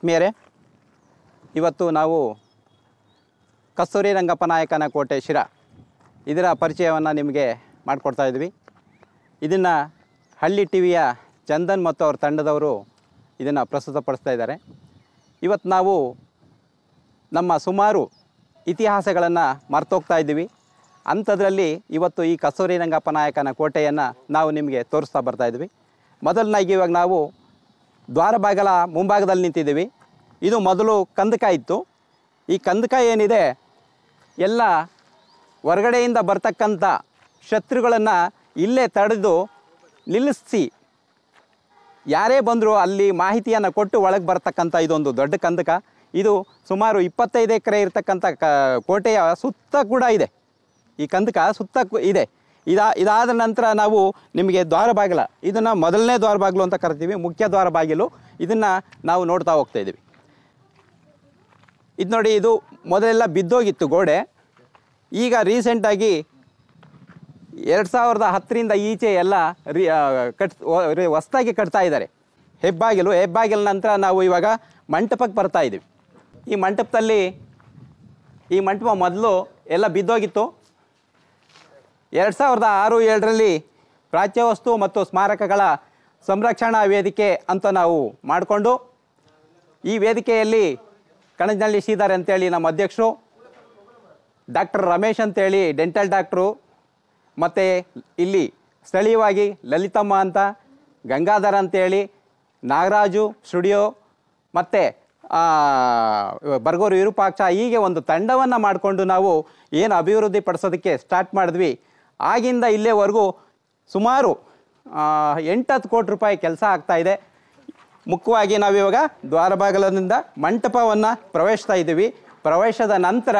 ಆತ್ಮೀಯರೇ ಇವತ್ತು ನಾವು ಕಸ್ತೂರಿ ರಂಗಪ್ಪ ನಾಯಕನ ಕೋಟೆ ಶಿರ ಇದರ ಪರಿಚಯವನ್ನು ನಿಮಗೆ ಮಾಡಿಕೊಡ್ತಾ ಇದ್ವಿ ಇದನ್ನು ಹಳ್ಳಿ ಟಿ ವಿಯ ಚಂದನ್ ಮತ್ತು ಅವ್ರ ತಂಡದವರು ಇದನ್ನು ಪ್ರಸ್ತುತಪಡಿಸ್ತಾ ಇದ್ದಾರೆ ಇವತ್ತು ನಾವು ನಮ್ಮ ಸುಮಾರು ಇತಿಹಾಸಗಳನ್ನು ಮರ್ತೋಗ್ತಾ ಇದ್ದೀವಿ ಅಂಥದ್ರಲ್ಲಿ ಇವತ್ತು ಈ ಕಸ್ತೂರಿ ರಂಗಪ್ಪ ನಾಯಕನ ಕೋಟೆಯನ್ನು ನಾವು ನಿಮಗೆ ತೋರಿಸ್ತಾ ಬರ್ತಾಯಿದ್ವಿ ಮೊದಲನಾಗಿ ಇವಾಗ ನಾವು ದ್ವಾರ ಬಾಗಲ ಮುಂಭಾಗದಲ್ಲಿ ನಿಂತಿದ್ದೀವಿ ಇದು ಮೊದಲು ಕಂದಕ ಇತ್ತು ಈ ಕಂದಕ ಏನಿದೆ ಎಲ್ಲ ಹೊರಗಡೆಯಿಂದ ಬರ್ತಕ್ಕಂಥ ಶತ್ರುಗಳನ್ನು ಇಲ್ಲೇ ತಡೆದು ನಿಲ್ಲಿಸಿ ಯಾರೇ ಬಂದರೂ ಅಲ್ಲಿ ಮಾಹಿತಿಯನ್ನು ಕೊಟ್ಟು ಒಳಗೆ ಬರ್ತಕ್ಕಂಥ ಇದೊಂದು ದೊಡ್ಡ ಕಂದಕ ಇದು ಸುಮಾರು ಇಪ್ಪತ್ತೈದು ಎಕರೆ ಇರತಕ್ಕಂಥ ಕೋಟೆಯ ಸುತ್ತ ಕೂಡ ಇದೆ ಈ ಕಂದಕ ಸುತ್ತ ಇದೆ ಇದಾ ಇದಾದ ನಂತರ ನಾವು ನಿಮಗೆ ದ್ವಾರ ಬಾಗಿಲ ಇದನ್ನು ಮೊದಲನೇ ದ್ವಾರ ಬಾಗಿಲು ಅಂತ ಕರಿತೀವಿ ಮುಖ್ಯ ದ್ವಾರ ಬಾಗಿಲು ಇದನ್ನು ನಾವು ನೋಡ್ತಾ ಹೋಗ್ತಾ ಇದ್ದೀವಿ ಇದು ನೋಡಿ ಇದು ಮೊದಲೆಲ್ಲ ಬಿದ್ದೋಗಿತ್ತು ಗೋಡೆ ಈಗ ರೀಸೆಂಟಾಗಿ ಎರಡು ಸಾವಿರದ ಹತ್ತರಿಂದ ಈಚೆ ಎಲ್ಲ ರೀ ಕಟ್ ಹೊಸ್ದಾಗಿ ಕಟ್ತಾ ಇದ್ದಾರೆ ಹೆಬ್ಬಾಗಿಲು ಹೆಬ್ಬಾಗಿಲ ನಂತರ ನಾವು ಇವಾಗ ಮಂಟಪಕ್ಕೆ ಬರ್ತಾ ಇದ್ದೀವಿ ಈ ಮಂಟಪದಲ್ಲಿ ಈ ಮಂಟಪ ಮೊದಲು ಎಲ್ಲ ಬಿದ್ದೋಗಿತ್ತು ಎರಡು ಸಾವಿರದ ಆರು ಏಳರಲ್ಲಿ ಪ್ರಾಚ್ಯವಸ್ತು ಮತ್ತು ಸ್ಮಾರಕಗಳ ಸಂರಕ್ಷಣಾ ವೇದಿಕೆ ಅಂತ ನಾವು ಮಾಡಿಕೊಂಡು ಈ ವೇದಿಕೆಯಲ್ಲಿ ಕಣಜ್ನಲ್ಲಿ ಶ್ರೀಧರ್ ಅಂತೇಳಿ ನಮ್ಮ ಅಧ್ಯಕ್ಷರು ಡಾಕ್ಟರ್ ರಮೇಶ್ ಅಂತೇಳಿ ಡೆಂಟಲ್ ಡಾಕ್ಟ್ರು ಮತ್ತು ಇಲ್ಲಿ ಸ್ಥಳೀಯವಾಗಿ ಲಲಿತಮ್ಮ ಅಂತ ಗಂಗಾಧರ ಅಂತೇಳಿ ನಾಗರಾಜು ಸ್ಟುಡಿಯೋ ಮತ್ತು ಬರ್ಗೋರು ವಿರೂಪಾಕ್ಷ ಹೀಗೆ ಒಂದು ತಂಡವನ್ನು ಮಾಡಿಕೊಂಡು ನಾವು ಏನು ಅಭಿವೃದ್ಧಿ ಪಡಿಸೋದಕ್ಕೆ ಸ್ಟಾರ್ಟ್ ಮಾಡಿದ್ವಿ ಆಗಿಂದ ಇಲ್ಲೇವರೆಗೂ ಸುಮಾರು ಎಂಟತ್ತು ಕೋಟಿ ರೂಪಾಯಿ ಕೆಲಸ ಆಗ್ತಾಯಿದೆ ಮುಖ್ಯವಾಗಿ ನಾವಿವಾಗ ದ್ವಾರಬಾಗಿಲಿನಿಂದ ಮಂಟಪವನ್ನು ಪ್ರವೇಶಿಸ್ತಾ ಇದ್ದೀವಿ ಪ್ರವೇಶದ ನಂತರ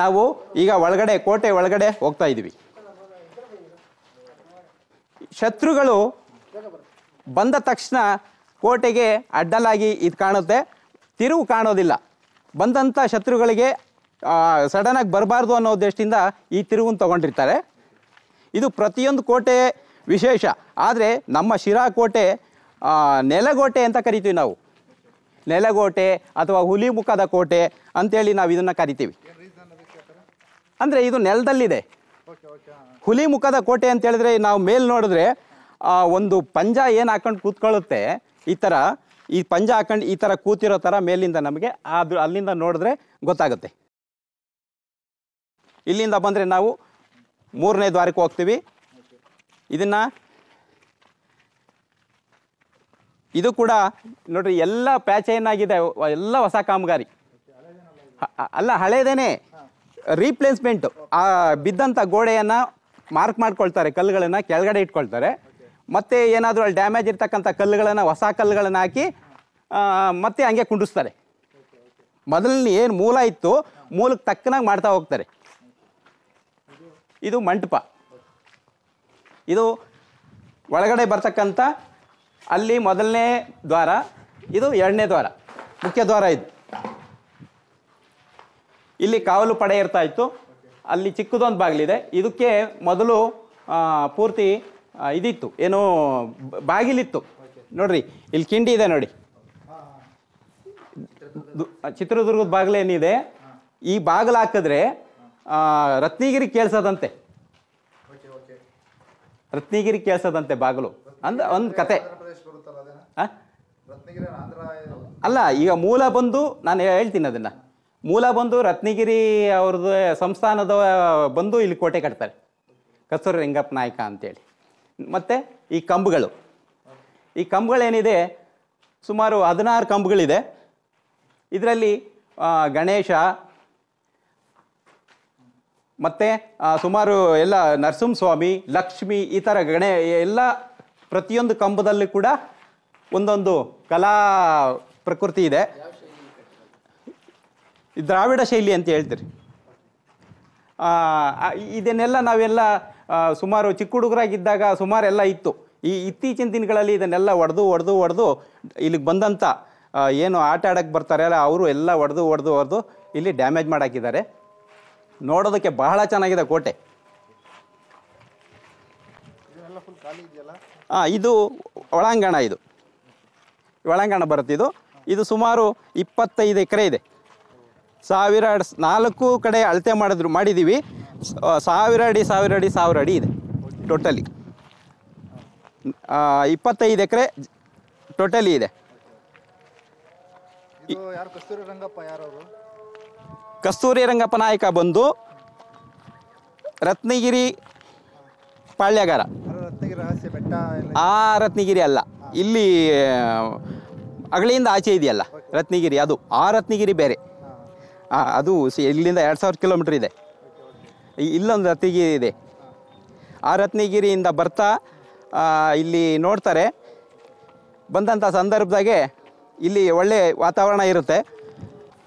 ನಾವು ಈಗ ಒಳಗಡೆ ಕೋಟೆ ಒಳಗಡೆ ಹೋಗ್ತಾ ಇದ್ದೀವಿ ಶತ್ರುಗಳು ಬಂದ ತಕ್ಷಣ ಕೋಟೆಗೆ ಅಡ್ಡಲಾಗಿ ಇದು ಕಾಣುತ್ತೆ ತಿರುವು ಕಾಣೋದಿಲ್ಲ ಬಂದಂಥ ಶತ್ರುಗಳಿಗೆ ಸಡನ್ನಾಗಿ ಬರಬಾರ್ದು ಅನ್ನೋ ಉದ್ದೇಶದಿಂದ ಈ ತಿರುವನ್ನು ತೊಗೊಂಡಿರ್ತಾರೆ ಇದು ಪ್ರತಿಯೊಂದು ಕೋಟೆ ವಿಶೇಷ ಆದರೆ ನಮ್ಮ ಶಿರಾ ಕೋಟೆ ನೆಲಗೋಟೆ ಅಂತ ಕರಿತೀವಿ ನಾವು ನೆಲಗೋಟೆ ಅಥವಾ ಹುಲಿಮುಖದ ಕೋಟೆ ಅಂತೇಳಿ ನಾವು ಇದನ್ನು ಕರಿತೀವಿ ಅಂದರೆ ಇದು ನೆಲದಲ್ಲಿದೆ ಹುಲಿಮುಖದ ಕೋಟೆ ಅಂತ ಹೇಳಿದ್ರೆ ನಾವು ಮೇಲ್ ನೋಡಿದ್ರೆ ಒಂದು ಪಂಜ ಏನು ಹಾಕೊಂಡು ಕೂತ್ಕೊಳ್ಳುತ್ತೆ ಈ ಥರ ಈ ಪಂಜ ಹಾಕೊಂಡು ಈ ಥರ ಕೂತಿರೋ ಥರ ಮೇಲಿಂದ ನಮಗೆ ಅದು ಅಲ್ಲಿಂದ ನೋಡಿದ್ರೆ ಗೊತ್ತಾಗುತ್ತೆ ಇಲ್ಲಿಂದ ಬಂದರೆ ನಾವು ಮೂರನೇ ದ್ವಾರಕ್ಕೆ ಹೋಗ್ತೀವಿ ಇದನ್ನು ಇದು ಕೂಡ ನೋಡ್ರಿ ಎಲ್ಲ ಪ್ಯಾಚ್ ಏನಾಗಿದೆ ಎಲ್ಲ ಹೊಸ ಕಾಮಗಾರಿ ಅಲ್ಲ ಹಳೇದೇನೆ ರೀಪ್ಲೇಸ್ಮೆಂಟ್ ಆ ಬಿದ್ದಂಥ ಗೋಡೆಯನ್ನು ಮಾರ್ಕ್ ಮಾಡ್ಕೊಳ್ತಾರೆ ಕಲ್ಲುಗಳನ್ನು ಕೆಳಗಡೆ ಇಟ್ಕೊಳ್ತಾರೆ ಮತ್ತೆ ಏನಾದರೂ ಅಲ್ಲಿ ಡ್ಯಾಮೇಜ್ ಇರ್ತಕ್ಕಂಥ ಕಲ್ಲುಗಳನ್ನು ಹೊಸ ಕಲ್ಲುಗಳನ್ನು ಹಾಕಿ ಮತ್ತೆ ಹಂಗೆ ಕುಂಡಿಸ್ತಾರೆ ಮೊದಲನೇ ಏನು ಮೂಲ ಇತ್ತು ಮೂಲಕ್ಕೆ ತಕ್ಕನಾಗಿ ಮಾಡ್ತಾ ಹೋಗ್ತಾರೆ ಇದು ಮಂಟಪ ಇದು ಒಳಗಡೆ ಬರ್ತಕ್ಕಂಥ ಅಲ್ಲಿ ಮೊದಲನೇ ದ್ವಾರ ಇದು ಎರಡನೇ ದ್ವಾರ ಮುಖ್ಯ ದ್ವಾರ ಇದು ಇಲ್ಲಿ ಕಾವಲು ಪಡೆ ಇರ್ತಾ ಇತ್ತು ಅಲ್ಲಿ ಚಿಕ್ಕದೊಂದು ಬಾಗಿಲಿದೆ ಇದಕ್ಕೆ ಮೊದಲು ಪೂರ್ತಿ ಇದಿತ್ತು ಏನು ಬಾಗಿಲಿತ್ತು ನೋಡ್ರಿ ಇಲ್ಲಿ ಕಿಂಡಿ ಇದೆ ನೋಡಿ ಚಿತ್ರದುರ್ಗದ ಏನಿದೆ ಈ ಬಾಗಿಲು ಹಾಕಿದ್ರೆ ರತ್ನಗಿರಿ ಕೇಳಿಸದಂತೆ ರತ್ನಗಿರಿ ಕೇಳ್ಸದಂತೆ ಬಾಗಿಲು ಅಂದ್ರೆ ಒಂದು ಕತೆ ಅಲ್ಲ ಈಗ ಮೂಲ ಬಂದು ನಾನು ಹೇಳ್ತೀನಿ ಅದನ್ನು ಮೂಲ ಬಂದು ರತ್ನಗಿರಿ ಅವ್ರದ್ದು ಸಂಸ್ಥಾನದ ಬಂದು ಇಲ್ಲಿ ಕೋಟೆ ಕಟ್ತಾರೆ ಕಸ್ತೂರಿ ರಂಗಪ್ಪ ನಾಯಕ ಅಂತೇಳಿ ಮತ್ತು ಈ ಕಂಬಗಳು ಈ ಕಂಬಗಳೇನಿದೆ ಸುಮಾರು ಹದಿನಾರು ಕಂಬಗಳಿದೆ ಇದರಲ್ಲಿ ಗಣೇಶ ಮತ್ತು ಸುಮಾರು ಎಲ್ಲ ನರಸಿಂಹಸ್ವಾಮಿ ಲಕ್ಷ್ಮಿ ಈ ಥರ ಗಣೆ ಎಲ್ಲ ಪ್ರತಿಯೊಂದು ಕಂಬದಲ್ಲಿ ಕೂಡ ಒಂದೊಂದು ಕಲಾ ಪ್ರಕೃತಿ ಇದೆ ದ್ರಾವಿಡ ಶೈಲಿ ಅಂತ ಹೇಳ್ತೀರಿ ಇದನ್ನೆಲ್ಲ ನಾವೆಲ್ಲ ಸುಮಾರು ಚಿಕ್ಕ ಹುಡುಗರಾಗಿದ್ದಾಗ ಸುಮಾರೆಲ್ಲ ಇತ್ತು ಈ ಇತ್ತೀಚಿನ ದಿನಗಳಲ್ಲಿ ಇದನ್ನೆಲ್ಲ ಒಡೆದು ಒಡೆದು ಒಡೆದು ಇಲ್ಲಿಗೆ ಬಂದಂಥ ಏನು ಆಟ ಆಡೋಕ್ಕೆ ಬರ್ತಾರೆ ಅಲ್ಲ ಅವರು ಎಲ್ಲ ಒಡೆದು ಒಡೆದು ಒಡೆದು ಇಲ್ಲಿ ಡ್ಯಾಮೇಜ್ ಮಾಡಾಕಿದ್ದಾರೆ ನೋಡೋದಕ್ಕೆ ಬಹಳ ಚೆನ್ನಾಗಿದೆ ಕೋಟೆ ಹಾಂ ಇದು ಒಳಾಂಗಣ ಇದು ಒಳಾಂಗಣ ಬರುತ್ತೆ ಇದು ಸುಮಾರು ಇಪ್ಪತ್ತೈದು ಎಕರೆ ಇದೆ ಸಾವಿರ ನಾಲ್ಕು ಕಡೆ ಅಳತೆ ಮಾಡಿದ್ರು ಮಾಡಿದ್ದೀವಿ ಸಾವಿರ ಅಡಿ ಸಾವಿರ ಅಡಿ ಸಾವಿರ ಅಡಿ ಇದೆ ಟೋಟಲಿ ಇಪ್ಪತ್ತೈದು ಎಕರೆ ಟೋಟಲಿ ಇದೆ ಕಸ್ತೂರಿ ರಂಗಪ್ಪ ನಾಯಕ ಬಂದು ರತ್ನಗಿರಿ ಪಾಳ್ಯಗಾರ ಆ ರತ್ನಗಿರಿ ಅಲ್ಲ ಇಲ್ಲಿ ಅಗಳಿಯಿಂದ ಆಚೆ ಇದೆಯಲ್ಲ ರತ್ನಗಿರಿ ಅದು ಆ ರತ್ನಗಿರಿ ಬೇರೆ ಹಾಂ ಅದು ಇಲ್ಲಿಂದ ಎರಡು ಸಾವಿರ ಕಿಲೋಮೀಟ್ರ್ ಇದೆ ಇಲ್ಲೊಂದು ರತ್ನಗಿರಿ ಇದೆ ಆ ರತ್ನಗಿರಿಯಿಂದ ಬರ್ತಾ ಇಲ್ಲಿ ನೋಡ್ತಾರೆ ಬಂದಂಥ ಸಂದರ್ಭದಾಗೆ ಇಲ್ಲಿ ಒಳ್ಳೆ ವಾತಾವರಣ ಇರುತ್ತೆ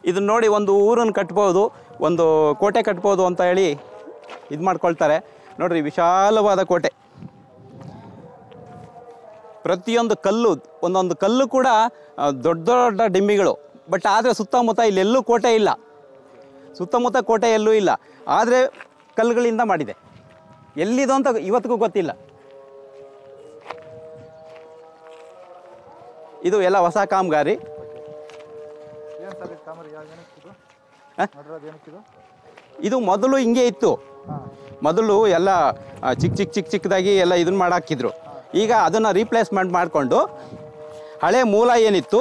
ಇದನ್ನ ನೋಡಿ ಒಂದು ಊರನ್ನು ಕಟ್ಬೋದು ಒಂದು ಕೋಟೆ ಕಟ್ಬೋದು ಅಂತ ಹೇಳಿ ಇದು ಮಾಡ್ಕೊಳ್ತಾರೆ ನೋಡ್ರಿ ವಿಶಾಲವಾದ ಕೋಟೆ ಪ್ರತಿಯೊಂದು ಕಲ್ಲು ಒಂದೊಂದು ಕಲ್ಲು ಕೂಡ ದೊಡ್ಡ ದೊಡ್ಡ ಡಿಂಬಿಗಳು ಬಟ್ ಆದರೆ ಸುತ್ತಮುತ್ತ ಇಲ್ಲೆಲ್ಲೂ ಕೋಟೆ ಇಲ್ಲ ಸುತ್ತಮುತ್ತ ಕೋಟೆ ಎಲ್ಲೂ ಇಲ್ಲ ಆದರೆ ಕಲ್ಲುಗಳಿಂದ ಮಾಡಿದೆ ಎಲ್ಲಿದು ಅಂತ ಇವತ್ತಿಗೂ ಗೊತ್ತಿಲ್ಲ ಇದು ಎಲ್ಲ ಹೊಸ ಕಾಮಗಾರಿ ಇದು ಮೊದಲು ಹಿಂಗೆ ಇತ್ತು ಮೊದಲು ಎಲ್ಲ ಚಿಕ್ಕ ಚಿಕ್ಕ ಚಿಕ್ಕ ಚಿಕ್ಕದಾಗಿ ಎಲ್ಲ ಇದನ್ನ ಮಾಡಾಕಿದ್ರು ಈಗ ಅದನ್ನು ರೀಪ್ಲೇಸ್ಮೆಂಟ್ ಮಾಡಿಕೊಂಡು ಹಳೆ ಮೂಲ ಏನಿತ್ತು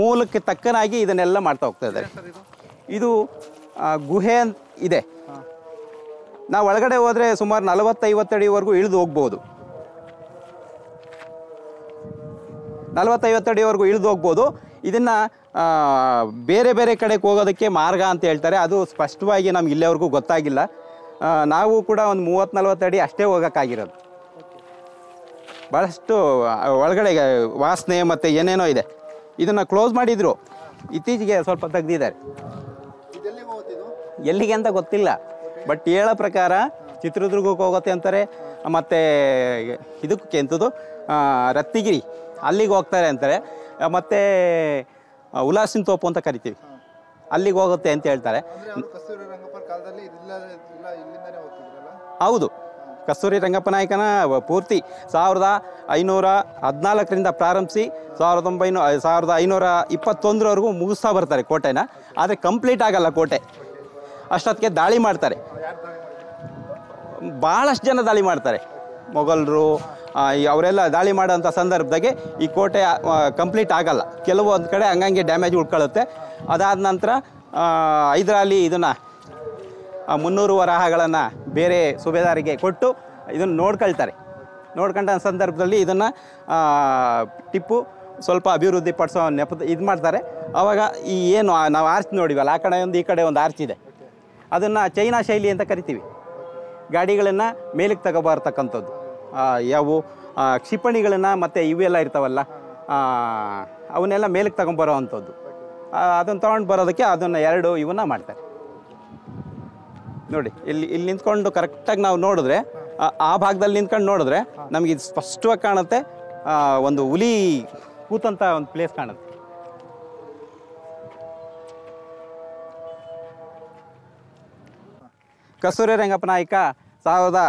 ಮೂಲಕ್ಕೆ ತಕ್ಕನಾಗಿ ಇದನ್ನೆಲ್ಲ ಮಾಡ್ತಾ ಹೋಗ್ತಾ ಇದ್ದಾರೆ ಇದು ಗುಹೆ ಅಂತ ಇದೆ ನಾವು ಒಳಗಡೆ ಹೋದರೆ ಸುಮಾರು ನಲವತ್ತೈವತ್ತಡಿವರೆಗೂ ಇಳಿದು ಹೋಗ್ಬೋದು ನಲವತ್ತೈವತ್ತಡಿವರೆಗೂ ಇಳಿದು ಹೋಗ್ಬೋದು ಇದನ್ನು ಬೇರೆ ಬೇರೆ ಕಡೆಗೆ ಹೋಗೋದಕ್ಕೆ ಮಾರ್ಗ ಅಂತ ಹೇಳ್ತಾರೆ ಅದು ಸ್ಪಷ್ಟವಾಗಿ ನಮ್ಗೆ ಇಲ್ಲಿವರೆಗೂ ಗೊತ್ತಾಗಿಲ್ಲ ನಾವು ಕೂಡ ಒಂದು ಮೂವತ್ತು ನಲ್ವತ್ತು ಅಡಿ ಅಷ್ಟೇ ಹೋಗೋಕ್ಕಾಗಿರೋದು ಭಾಳಷ್ಟು ಒಳಗಡೆ ವಾಸನೆ ಮತ್ತು ಏನೇನೋ ಇದೆ ಇದನ್ನು ಕ್ಲೋಸ್ ಮಾಡಿದರು ಇತ್ತೀಚೆಗೆ ಸ್ವಲ್ಪ ತೆಗೆದಿದ್ದಾರೆ ಎಲ್ಲಿಗೆ ಅಂತ ಗೊತ್ತಿಲ್ಲ ಬಟ್ ಹೇಳೋ ಪ್ರಕಾರ ಚಿತ್ರದುರ್ಗಕ್ಕೆ ಹೋಗುತ್ತೆ ಅಂತಾರೆ ಮತ್ತು ಇದಕ್ಕೆ ಎಂಥದ್ದು ರತ್ನಗಿರಿ ಅಲ್ಲಿಗೆ ಹೋಗ್ತಾರೆ ಅಂತಾರೆ ಮತ್ತೆ ಉಲಾಸಿನ ತೋಪು ಅಂತ ಕರಿತೀವಿ ಅಲ್ಲಿಗೆ ಹೋಗುತ್ತೆ ಅಂತ ಹೇಳ್ತಾರೆ ಹೌದು ಕಸ್ತೂರಿ ರಂಗಪ್ಪನಾಯಕನ ಪೂರ್ತಿ ಸಾವಿರದ ಐನೂರ ಹದಿನಾಲ್ಕರಿಂದ ಪ್ರಾರಂಭಿಸಿ ಸಾವಿರದ ಒಂಬೈನೂರ ಸಾವಿರದ ಐನೂರ ಇಪ್ಪತ್ತೊಂದರವರೆಗೂ ಮುಗಿಸ್ತಾ ಬರ್ತಾರೆ ಕೋಟೆನ ಆದರೆ ಕಂಪ್ಲೀಟ್ ಆಗಲ್ಲ ಕೋಟೆ ಅಷ್ಟೊತ್ತಿಗೆ ದಾಳಿ ಮಾಡ್ತಾರೆ ಭಾಳಷ್ಟು ಜನ ದಾಳಿ ಮಾಡ್ತಾರೆ ಮೊಘಲರು ಅವರೆಲ್ಲ ದಾಳಿ ಮಾಡೋಂಥ ಸಂದರ್ಭದಾಗೆ ಈ ಕೋಟೆ ಕಂಪ್ಲೀಟ್ ಆಗಲ್ಲ ಕೆಲವೊಂದು ಕಡೆ ಹಂಗಂಗೆ ಡ್ಯಾಮೇಜ್ ಉಳ್ಕೊಳ್ಳುತ್ತೆ ಅದಾದ ನಂತರ ಇದರಲ್ಲಿ ಇದನ್ನು ಮುನ್ನೂರು ವರಹಗಳನ್ನು ಬೇರೆ ಸುಬೇದಾರಿಗೆ ಕೊಟ್ಟು ಇದನ್ನು ನೋಡ್ಕೊಳ್ತಾರೆ ನೋಡ್ಕೊಂಡ ಸಂದರ್ಭದಲ್ಲಿ ಇದನ್ನು ಟಿಪ್ಪು ಸ್ವಲ್ಪ ಅಭಿವೃದ್ಧಿ ಪಡಿಸೋ ನೆಪ ಇದು ಮಾಡ್ತಾರೆ ಆವಾಗ ಈ ಏನು ನಾವು ಆರ್ಚ್ ನೋಡಿವಲ್ಲ ಆ ಕಡೆ ಒಂದು ಈ ಕಡೆ ಒಂದು ಆರ್ಚ್ ಇದೆ ಅದನ್ನು ಚೈನಾ ಶೈಲಿ ಅಂತ ಕರಿತೀವಿ ಗಾಡಿಗಳನ್ನು ಮೇಲಕ್ಕೆ ತಗೋಬಾರ್ತಕ್ಕಂಥದ್ದು ಯಾವು ಕ್ಷಿಪಣಿಗಳನ್ನ ಮತ್ತು ಇವೆಲ್ಲ ಇರ್ತಾವಲ್ಲ ಅವನ್ನೆಲ್ಲ ಮೇಲಕ್ಕೆ ತಗೊಂಬರೋ ಅಂಥದ್ದು ಅದನ್ನು ತೊಗೊಂಡು ಬರೋದಕ್ಕೆ ಅದನ್ನು ಎರಡು ಇವನ್ನ ಮಾಡ್ತಾರೆ ನೋಡಿ ಇಲ್ಲಿ ಇಲ್ಲಿ ನಿಂತ್ಕೊಂಡು ಕರೆಕ್ಟಾಗಿ ನಾವು ನೋಡಿದ್ರೆ ಆ ಭಾಗದಲ್ಲಿ ನಿಂತ್ಕೊಂಡು ನೋಡಿದ್ರೆ ನಮಗೆ ಇದು ಸ್ಪಷ್ಟವಾಗಿ ಕಾಣುತ್ತೆ ಒಂದು ಹುಲಿ ಕೂತಂತ ಒಂದು ಪ್ಲೇಸ್ ಕಾಣುತ್ತೆ ಕಸೂರಿ ರಂಗಪ್ಪ ನಾಯಕ ಸಾವಿರದ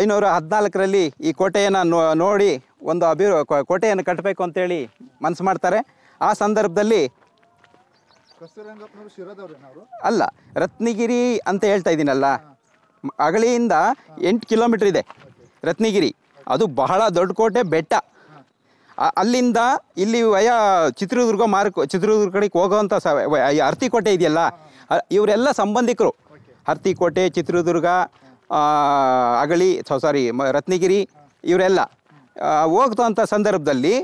ಐನೂರ ಹದಿನಾಲ್ಕರಲ್ಲಿ ಈ ಕೋಟೆಯನ್ನು ನೋಡಿ ಒಂದು ಅಭಿ ಕೋಟೆಯನ್ನು ಕಟ್ಟಬೇಕು ಅಂತೇಳಿ ಮನಸ್ಸು ಮಾಡ್ತಾರೆ ಆ ಸಂದರ್ಭದಲ್ಲಿ ಅಲ್ಲ ರತ್ನಗಿರಿ ಅಂತ ಹೇಳ್ತಾ ಇದ್ದೀನಲ್ಲ ಅಗಳಿಯಿಂದ ಎಂಟು ಕಿಲೋಮೀಟ್ರ್ ಇದೆ ರತ್ನಗಿರಿ ಅದು ಬಹಳ ದೊಡ್ಡ ಕೋಟೆ ಬೆಟ್ಟ ಅಲ್ಲಿಂದ ಇಲ್ಲಿ ವಯ ಚಿತ್ರದುರ್ಗ ಮಾರ್ಕ್ ಚಿತ್ರದುರ್ಗ ಕಡೆಗೆ ಹೋಗುವಂಥ ಸ ಕೋಟೆ ಇದೆಯಲ್ಲ ಇವರೆಲ್ಲ ಸಂಬಂಧಿಕರು ಕೋಟೆ ಚಿತ್ರದುರ್ಗ ಅಗಳಿ ಸಾರಿ ರತ್ನಗಿರಿ ಇವರೆಲ್ಲ ಹೋಗ್ತಂಥ ಸಂದರ್ಭದಲ್ಲಿ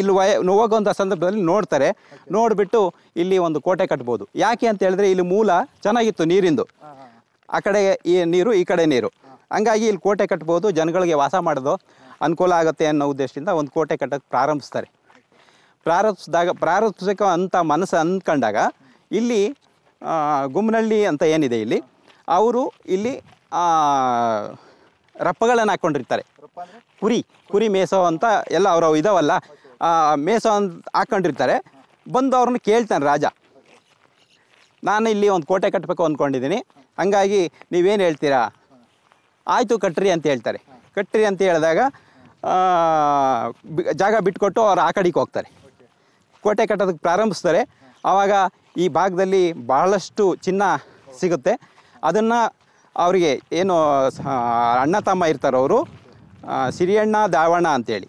ಇಲ್ಲಿ ವಯ ಹೋಗುವಂಥ ಸಂದರ್ಭದಲ್ಲಿ ನೋಡ್ತಾರೆ ನೋಡಿಬಿಟ್ಟು ಇಲ್ಲಿ ಒಂದು ಕೋಟೆ ಕಟ್ಬೋದು ಯಾಕೆ ಅಂತ ಹೇಳಿದ್ರೆ ಇಲ್ಲಿ ಮೂಲ ಚೆನ್ನಾಗಿತ್ತು ನೀರಿಂದು ಆ ಕಡೆ ಈ ನೀರು ಈ ಕಡೆ ನೀರು ಹಂಗಾಗಿ ಇಲ್ಲಿ ಕೋಟೆ ಕಟ್ಬೋದು ಜನಗಳಿಗೆ ವಾಸ ಮಾಡೋದು ಅನುಕೂಲ ಆಗುತ್ತೆ ಅನ್ನೋ ಉದ್ದೇಶದಿಂದ ಒಂದು ಕೋಟೆ ಕಟ್ಟೋಕ್ಕೆ ಪ್ರಾರಂಭಿಸ್ತಾರೆ ಪ್ರಾರಂಭಿಸಿದಾಗ ಪ್ರಾರಂಭಿಸಕ್ಕೆ ಅಂತ ಮನಸ್ಸು ಅಂದ್ಕೊಂಡಾಗ ಇಲ್ಲಿ ಗುಮ್ಮನಳ್ಳಿ ಅಂತ ಏನಿದೆ ಇಲ್ಲಿ ಅವರು ಇಲ್ಲಿ ರಪ್ಪಗಳನ್ನು ಹಾಕ್ಕೊಂಡಿರ್ತಾರೆ ಕುರಿ ಕುರಿ ಮೇಸೋ ಅಂತ ಎಲ್ಲ ಅವರು ಇದಾವಲ್ಲ ಮೇಸೋ ಅಂತ ಹಾಕ್ಕೊಂಡಿರ್ತಾರೆ ಬಂದು ಅವ್ರನ್ನ ಕೇಳ್ತಾನೆ ರಾಜ ನಾನು ಇಲ್ಲಿ ಒಂದು ಕೋಟೆ ಕಟ್ಟಬೇಕು ಅಂದ್ಕೊಂಡಿದ್ದೀನಿ ಹಂಗಾಗಿ ನೀವೇನು ಹೇಳ್ತೀರಾ ಆಯಿತು ಕಟ್ಟ್ರಿ ಅಂತ ಹೇಳ್ತಾರೆ ಕಟ್ಟ್ರಿ ಅಂತ ಹೇಳಿದಾಗ ಜಾಗ ಬಿಟ್ಕೊಟ್ಟು ಅವ್ರು ಆ ಕಡೆಗೆ ಹೋಗ್ತಾರೆ ಕೋಟೆ ಕಟ್ಟೋದಕ್ಕೆ ಪ್ರಾರಂಭಿಸ್ತಾರೆ ಆವಾಗ ಈ ಭಾಗದಲ್ಲಿ ಬಹಳಷ್ಟು ಚಿನ್ನ ಸಿಗುತ್ತೆ ಅದನ್ನು ಅವರಿಗೆ ಏನು ಅಣ್ಣ ತಮ್ಮ ಇರ್ತಾರೆ ಅವರು ಸಿರಿಯಣ್ಣ ದಾವಣ್ಣ ಅಂತೇಳಿ